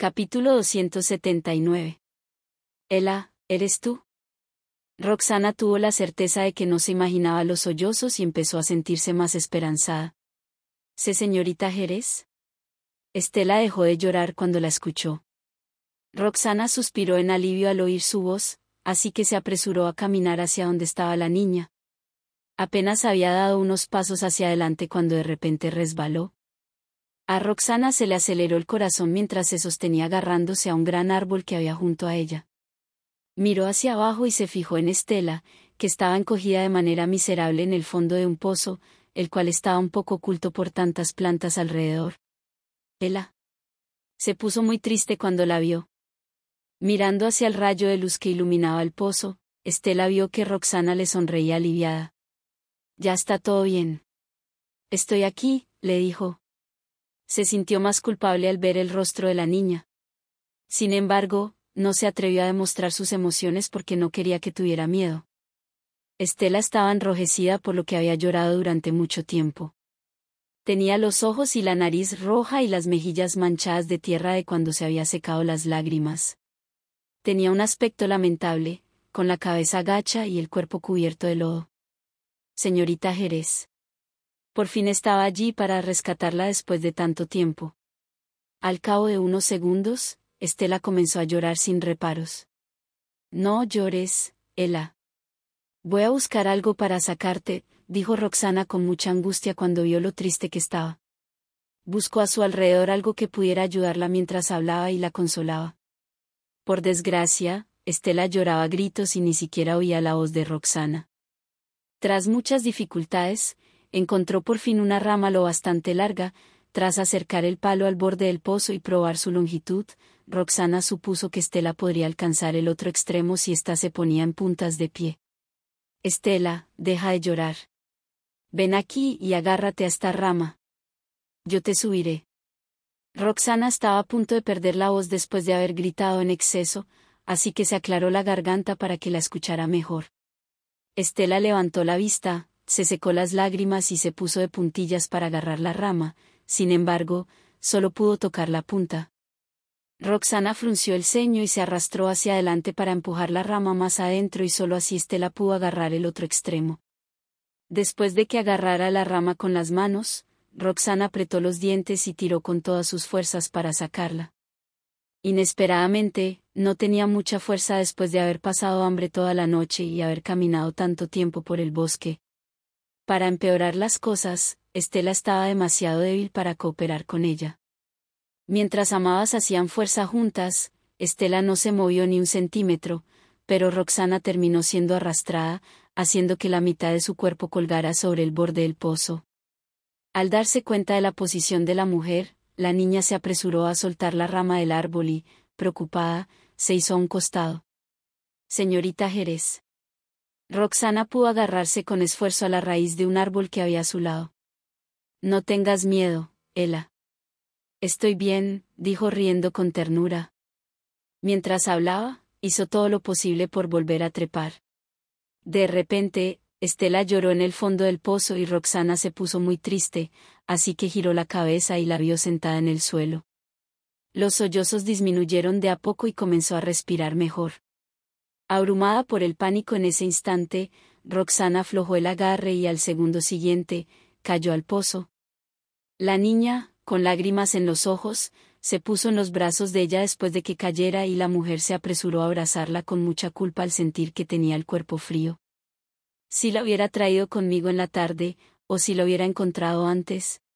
Capítulo 279. Ela, ¿eres tú? Roxana tuvo la certeza de que no se imaginaba los sollozos y empezó a sentirse más esperanzada. ¿Sé señorita Jerez? Estela dejó de llorar cuando la escuchó. Roxana suspiró en alivio al oír su voz, así que se apresuró a caminar hacia donde estaba la niña. Apenas había dado unos pasos hacia adelante cuando de repente resbaló. A Roxana se le aceleró el corazón mientras se sostenía agarrándose a un gran árbol que había junto a ella. Miró hacia abajo y se fijó en Estela, que estaba encogida de manera miserable en el fondo de un pozo, el cual estaba un poco oculto por tantas plantas alrededor. Estela. Se puso muy triste cuando la vio. Mirando hacia el rayo de luz que iluminaba el pozo, Estela vio que Roxana le sonreía aliviada. Ya está todo bien. Estoy aquí, le dijo, se sintió más culpable al ver el rostro de la niña. Sin embargo, no se atrevió a demostrar sus emociones porque no quería que tuviera miedo. Estela estaba enrojecida por lo que había llorado durante mucho tiempo. Tenía los ojos y la nariz roja y las mejillas manchadas de tierra de cuando se había secado las lágrimas. Tenía un aspecto lamentable, con la cabeza gacha y el cuerpo cubierto de lodo. Señorita Jerez por fin estaba allí para rescatarla después de tanto tiempo. Al cabo de unos segundos, Estela comenzó a llorar sin reparos. No llores, Ela. Voy a buscar algo para sacarte, dijo Roxana con mucha angustia cuando vio lo triste que estaba. Buscó a su alrededor algo que pudiera ayudarla mientras hablaba y la consolaba. Por desgracia, Estela lloraba a gritos y ni siquiera oía la voz de Roxana. Tras muchas dificultades, encontró por fin una rama lo bastante larga, tras acercar el palo al borde del pozo y probar su longitud, Roxana supuso que Estela podría alcanzar el otro extremo si ésta se ponía en puntas de pie. Estela, deja de llorar. Ven aquí y agárrate a esta rama. Yo te subiré. Roxana estaba a punto de perder la voz después de haber gritado en exceso, así que se aclaró la garganta para que la escuchara mejor. Estela levantó la vista, se secó las lágrimas y se puso de puntillas para agarrar la rama, sin embargo, solo pudo tocar la punta. Roxana frunció el ceño y se arrastró hacia adelante para empujar la rama más adentro y solo así Estela pudo agarrar el otro extremo. Después de que agarrara la rama con las manos, Roxana apretó los dientes y tiró con todas sus fuerzas para sacarla. Inesperadamente, no tenía mucha fuerza después de haber pasado hambre toda la noche y haber caminado tanto tiempo por el bosque, para empeorar las cosas, Estela estaba demasiado débil para cooperar con ella. Mientras amadas hacían fuerza juntas, Estela no se movió ni un centímetro, pero Roxana terminó siendo arrastrada, haciendo que la mitad de su cuerpo colgara sobre el borde del pozo. Al darse cuenta de la posición de la mujer, la niña se apresuró a soltar la rama del árbol y, preocupada, se hizo un costado. Señorita Jerez. Roxana pudo agarrarse con esfuerzo a la raíz de un árbol que había a su lado. No tengas miedo, Ela. Estoy bien, dijo riendo con ternura. Mientras hablaba, hizo todo lo posible por volver a trepar. De repente, Estela lloró en el fondo del pozo y Roxana se puso muy triste, así que giró la cabeza y la vio sentada en el suelo. Los sollozos disminuyeron de a poco y comenzó a respirar mejor. Abrumada por el pánico en ese instante, Roxana aflojó el agarre y al segundo siguiente, cayó al pozo. La niña, con lágrimas en los ojos, se puso en los brazos de ella después de que cayera y la mujer se apresuró a abrazarla con mucha culpa al sentir que tenía el cuerpo frío. Si la hubiera traído conmigo en la tarde, o si la hubiera encontrado antes,